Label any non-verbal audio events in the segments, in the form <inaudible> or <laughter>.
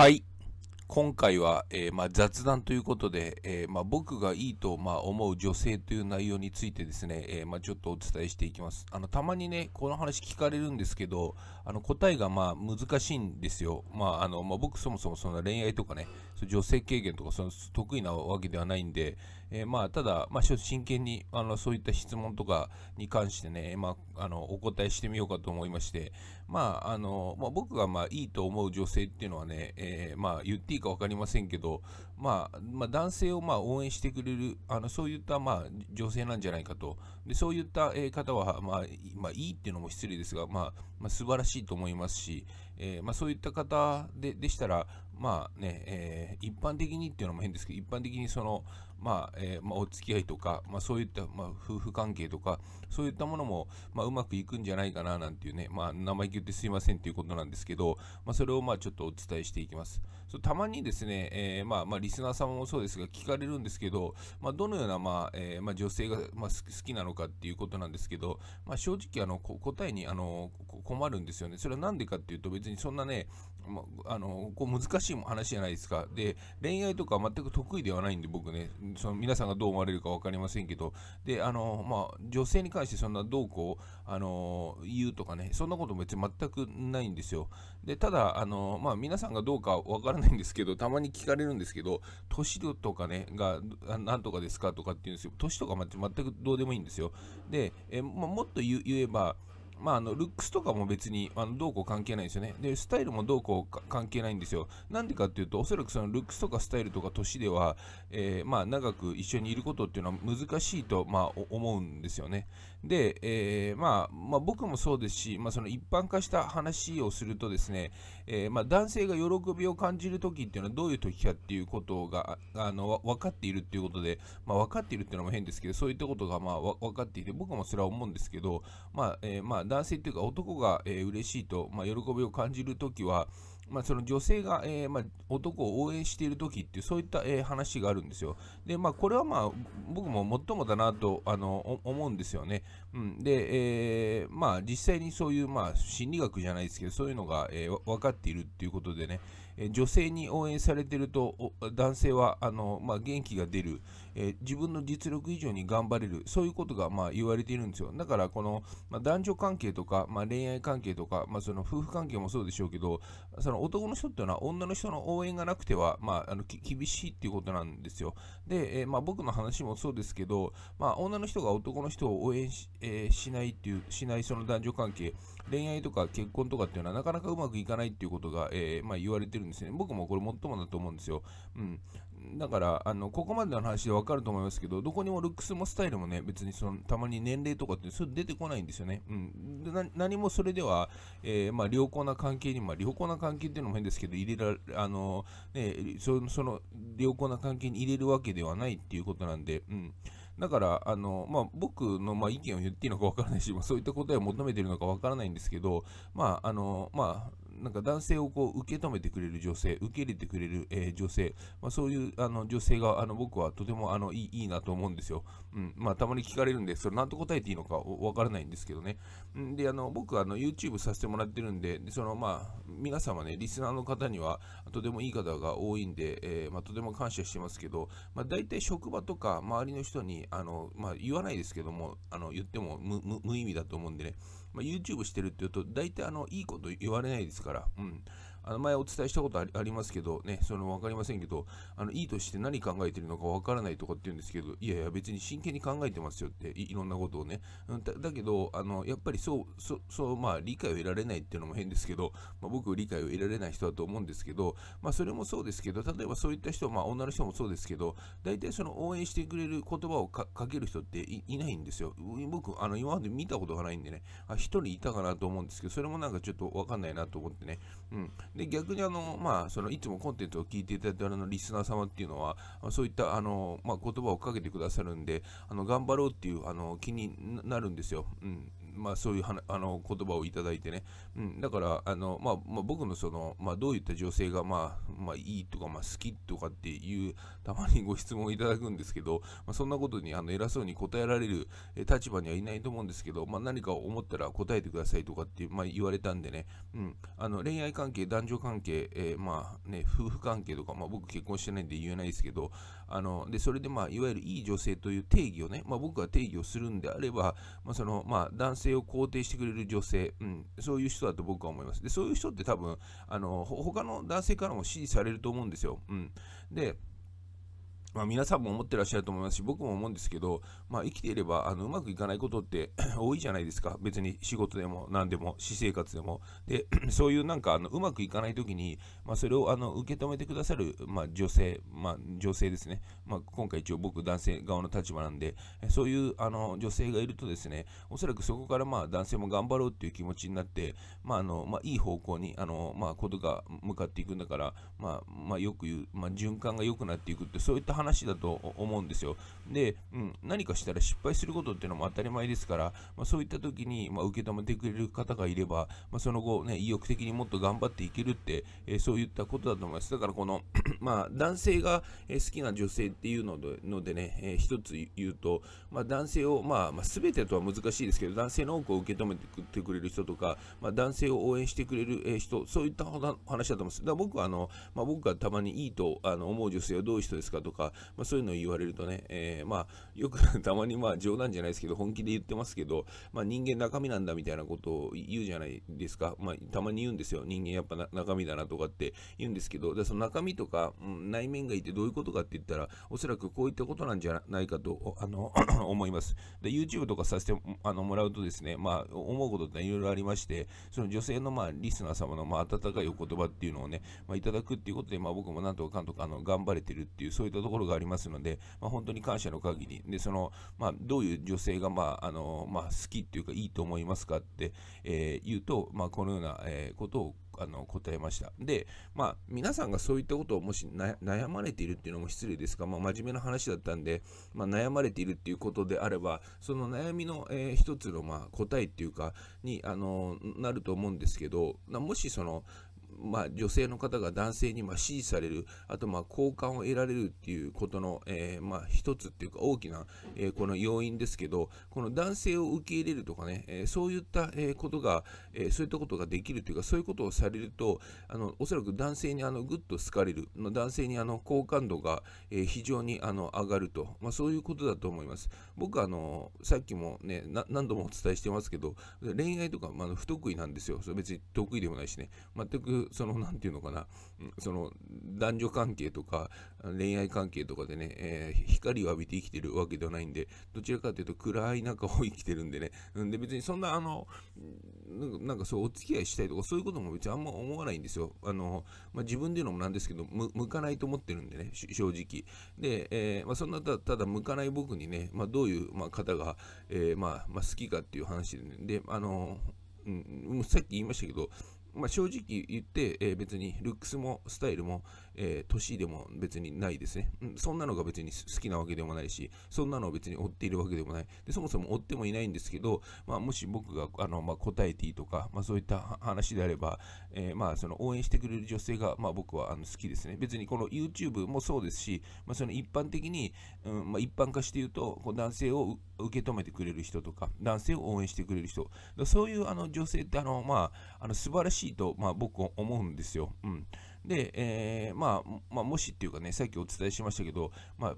はい。今回は、えー、まあ、雑談ということで、えー、まあ、僕がいいと、まあ、思う女性という内容についてですね、えー、まちょっとお伝えしていきます。あのたまにね、この話聞かれるんですけど、あの答えがまあ難しいんですよ。まああのま僕そもそもそんな恋愛とかね、女性経験とかその得意なわけではないんで、えまあ、ただ、ま真剣にあのそういった質問とかに関してね、まあ、のお答えしてみようかと思いまして、まああのま僕がまあいいと思う女性っていうのはね、えま言っていいか分かりませんけど、まあ、まあ、男性をま応援してくれる、あのそういったまあ女性なんじゃないかと、でそういった方は、まあ、まあ、いいっていうのも失礼ですが、まあまあ、素晴らしいと思いますし、えー、まそういった方ででしたら、まあねえー、一般的にっていうのも変ですけど、一般的にその、まあえー、まお付き合いとか、まそういった、ま夫婦関係とか、そういったものも、まうまくいくんじゃないかななんていうね、ま生意気言ってすいませんということなんですけど、まそれをまあちょっとお伝えしていきます。そたまにですね、えー、まあ、まあ、リスナーさんもそうですが、聞かれるんですけど、まあ、どのような、まあ、えー、まあ、女性が、まあ、好きなのかっていうことなんですけど、まあ、正直、あの、答えに、あの、困るんですよね。それはなんでかっていうと、別にそんなね、まあの、こう難しい話じゃないですか。で、恋愛とか全く得意ではないんで、僕ね、その皆さんがどう思われるか分かりませんけど、で、あの、まあ、女性に関してそんなどうこう、あの、言うとかね、そんなことも別に全くないんですよ。で、ただ、あの、まあ、皆さんがどうかからないんですけど、たまに聞かれるんですけど、年とかね、が、なんとかですかとかって言うんですよ。年とか全くどうでもいいんですよ。で、えまもっと言えば、まあ、あの、ルックスとかも別に、あの、どうこう関係ないんですよね。で、スタイルもどうこう関係ないんですよ。なんでかっていうと、おそらくその、ルックスとかスタイルとか年では、えー、まあ、長く一緒にいることっていうのは難しいと、まあ、思うんですよね。で、えー、まあ、まあ、僕もそうですし、まあ、その、一般化した話をするとですね、えー、まあ、男性が喜びを感じるときっていうのはどういうときかっていうことが、あの、分かっているっていうことで、まあ、分かっているっていうのも変ですけど、そういったことが、まあ、分かっていて、僕もそれは思うんですけど、まあ、えー、まあ、男性というか男が、えー、嬉しいと、まあ、喜びを感じるときは、まあ、その女性が、えー、まあ、男を応援しているときってそういった、えー、話があるんですよ。で、まあ、これは、まあ、僕も最もだなとあの思うんですよね。うん、で、えー、まあ、実際にそういう、まあ、心理学じゃないですけど、そういうのが、え分かっているっていうことでね、え女性に応援されてると男性はあの、まあ、元気が出る、えー、自分の実力以上に頑張れる、そういうことがまあ言われているんですよ。だからこの、まあ、男女関係とか、まあ、恋愛関係とか、まあ、その夫婦関係もそうでしょうけど、その男の人っていうのは女の人の応援がなくては、まあ、あの厳しいっていうことなんですよ。で、えー、まあ、僕の話もそうですけど、まあ、女の人が男の人を応援しえー、えしないっていう、しないその男女関係、恋愛とか結婚とかっていうのはなかなかうまくいかないっていうことが、えー、まあ、言われてるんですね。僕もこれ最もだと思うんですよ。うん。だから、あの、ここまでの話でわかると思いますけど、どこにもルックスもスタイルもね、別にその、たまに年齢とかってそれ出てこないんですよね。うん。何もそれでは、えー、まあ、良好な関係に、まあ、良好な関係っていうのも変ですけど、入れられ、あの、ね、その、その良好な関係に入れるわけではないっていうことなんで、うん。だから、あのまあ、僕のまあ意見を言っていいのか分からないし、まあ、そういったことを求めているのか分からないんですけど、まああのまあ、なんか男性をこう受け止めてくれる女性、受け入れてくれる、えー、女性、まあ、そういうあの女性があの僕はとてもあのいいいいなと思うんですよ。うんまあ、たまに聞かれるんで、それ何と答えていいのかわからないんですけどね。で、あの僕はあの YouTube させてもらってるんで、でそのまあ、皆様ね、リスナーの方にはとてもいい方が多いんで、えー、まあ、とても感謝してますけど、まあ、大体職場とか周りの人にあの、まあ、言わないですけども、あの言っても無無無意味だと思うんでね。まあ、YouTube してるっていうと、大体あの、いいこと言われないですから、うん。あの前お伝えしたことありますけど、ね、その分かりませんけど、あのいいとして何考えてるのか分からないとかって言うんですけど、いやいや、別に真剣に考えてますよってい、いろんなことをね。だだけど、あのやっぱりそう、そそう、まあ、理解を得られないっていうのも変ですけど、まあ、僕、理解を得られない人だと思うんですけど、まあ、それもそうですけど、例えばそういった人、まあ、女の人もそうですけど、大体その応援してくれる言葉をかける人っていないんですよ。僕、あの今まで見たことがないんでね、あ、1人いたかなと思うんですけど、それもなんかちょっと分かんないなと思ってね。うん。で、逆にあの、まあ、その、いつもコンテンツを聞いていただいてるあのリスナー様っていうのは、そういった、あの、まあ、言葉をかけてくださるんで、あの、頑張ろうっていう、あの、気になるんですよ。うん。まあ、そういうはあの言葉をいただいてね、うん、だからあの、まあ、まあ、僕のその、まあ、どういった女性が、まあまあ、いいとか、まあ、好きとかっていうたまにご質問をいただくんですけど、まあ、そんなことにあの偉そうに答えられる立場にはいないと思うんですけど、まあ、何か思ったら答えてくださいとかって、まあ、言われたんでね、うん、あの恋愛関係男女関係、えー、まあね、夫婦関係とか、まあ、僕結婚してないんで言えないですけどあのでそれで、まあ、いわゆるいい女性という定義をね、まあ、僕が定義をするんであれば、まあそのまあ、男性性を肯定してくれる女性、うん、そういう人だと僕は思います。で、そういう人って多分、あの、他の男性からも支持されると思うんですよ。うん。で、まあ、皆さんも思ってらっしゃると思いますし、僕も思うんですけど、まあ、生きていればあのうまくいかないことって <coughs> 多いじゃないですか、別に仕事でも何でも、私生活でも。で、<coughs> そういうなんかあのうまくいかないときに、まあ、それをあの受け止めてくださる、まあ、女性、まあ、女性ですね、まあ、今回一応僕、男性側の立場なんで、そういうあの女性がいるとですね、おそらくそこからまあ男性も頑張ろうっていう気持ちになって、まああのまあ、いい方向にあの、まあ、ことが向かっていくんだから、まあまあ、よく言う、まあ、循環が良くなっていくって、そういった話だと思うんですよ。で、うん、何かしたら失敗することっていうのも当たり前ですから、まあ、そういった時に、まあ、受け止めてくれる方がいれば、まあ、その後、ね、意欲的にもっと頑張っていけるって、えー、そういったことだと思います。だからこの <coughs> まあ、男性が好きな女性っていうのでのでね、えー、一つ言うと、まあ、男性を、まあまあ、全てとは難しいですけど、男性の多くを受け止めてくれる人とか、まあ、男性を応援してくれる人、そういった話だと思います。だから僕はあの、まあ、僕がたまにいいとあの思う女性はどういう人ですかとか、まあ、そういうのを言われるとね、えー、まあ、よくたまにまあ冗談じゃないですけど、本気で言ってますけど、まあ、人間中身なんだみたいなことを言うじゃないですか。まあ、たまに言うんですよ。人間やっぱ中身だなとかって言うんですけど、でその中身とか、うん、内面がいてどういうことかって言ったら、おそらくこういったことなんじゃないかと、あの、<coughs> 思います。で、YouTube とかさせてあのもらうとですね、まあ、思うことっていろいろありまして、その女性のまあ、リスナー様のまあ、温かいお言葉っていうのをね、まあ、いただくっていうことで、まあ、僕もなんとかかんとか、あの、頑張れてるっていう、そういったところろがありますので、まあ、本当に感謝の限り、で、その、まあ、どういう女性が、まあ、あの、まあ、好きっていうか、いいと思いますかって、えー、言うと、まあ、このような、えー、ことをあの答えました。で、まあ、皆さんがそういったことをもし悩まれているっていうのも失礼ですが、まあ、真面目な話だったんで、まあ、悩まれているっていうことであれば、その悩みの、えー、一つの、まあ、答えっていうか、に、あのなると思うんですけど、もしその、まあ、女性の方が男性にま支持される、あとまあ好感を得られるっていうことの、えー、ま一つっていうか大きな、えー、この要因ですけど、この男性を受け入れるとかね、えー、そういった、えことが、えそういったことができるというか、そういうことをされると、あのおそらく男性にあのぐっと好かれる、男性にあの好感度が、え非常にあの上がると、まあ、そういうことだと思います。僕はあのさっきもね、何度もお伝えしてますけど、恋愛とかまあ不得意なんですよ。それ別に得意でもないしね。全くその、なんていうのかな、その、男女関係とか、恋愛関係とかでね、えー、光を浴びて生きてるわけではないんで、どちらかというと暗い中を生きてるんでね、んで、別にそんな、あの、なんかそう、お付き合いしたいとか、そういうことも別にあんま思わないんですよ。あの、まあ、自分で言うのもなんですけど、向かないと思ってるんでね、正直。で、えー、まあ、そんなた、ただ向かない僕にね、まあ、どういう、まあ、方が、えー、まあ、まあ、好きかっていう話で、ね、で、あの、うん、さっき言いましたけど、まあ、正直言って、えー、別にルックスもスタイルも、えー、年でも別にないですね、うん。そんなのが別に好きなわけでもないし、そんなのを別に追っているわけでもない。でそもそも追ってもいないんですけど、まあ、もし僕があの、まあ、答えていいとか、まあ、そういった話であれば、えー、まあその応援してくれる女性が、まあ、僕はあの好きですね。別にこの YouTube もそうですし、まあ、その一般的に、うんまあ、一般化して言うと、こう男性を受け止めてくれる人とか、男性を応援してくれる人、そういうあの女性ってあの、まあ、あの素晴らしいしいと、まあ、僕は思うんですよ。うん、で、えー、まあ、まあ、もしっていうかね、さっきお伝えしましたけど、まあ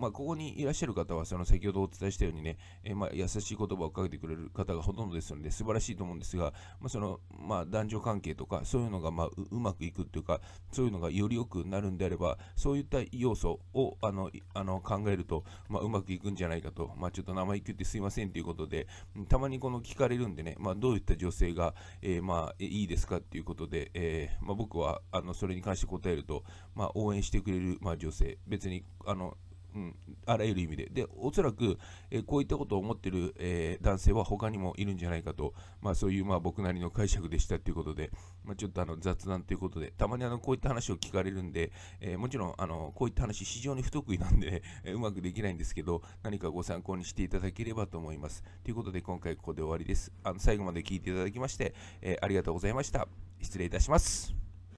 まあ、ここにいらっしゃる方は、その先ほどお伝えしたようにね、えー、まあ、優しい言葉をかけてくれる方がほとんどですので、素晴らしいと思うんですが、まあ、その、まあ、男女関係とか、そういうのが、まあう、うまくいくっていうか、そういうのがより良くなるんであれば、そういった要素を、あの、あの考えると、まあ、うまくいくんじゃないかと、まあ、ちょっと生意気言ってすいませんということで、たまにこの聞かれるんでね、まあ、どういった女性が、えー、まあ、いいですかっていうことで、えー、まあ、僕は、あの、それに関して答えると、まあ、応援してくれる、まあ、女性、別に、あの、うん、あらゆる意味で。で、おそらく、えー、こういったことを思ってる、えー、男性は他にもいるんじゃないかと、まあ、そういう、まあ、僕なりの解釈でしたということで、まあ、ちょっとあの雑談ということで、たまにあのこういった話を聞かれるんで、えー、もちろんあのこういった話、非常に不得意なんで、ね、<laughs> えうまくできないんですけど、何かご参考にしていただければと思います。ということで、今回ここで終わりです。あの最後まで聞いていただきまして、えありがとうございました。失礼いたします。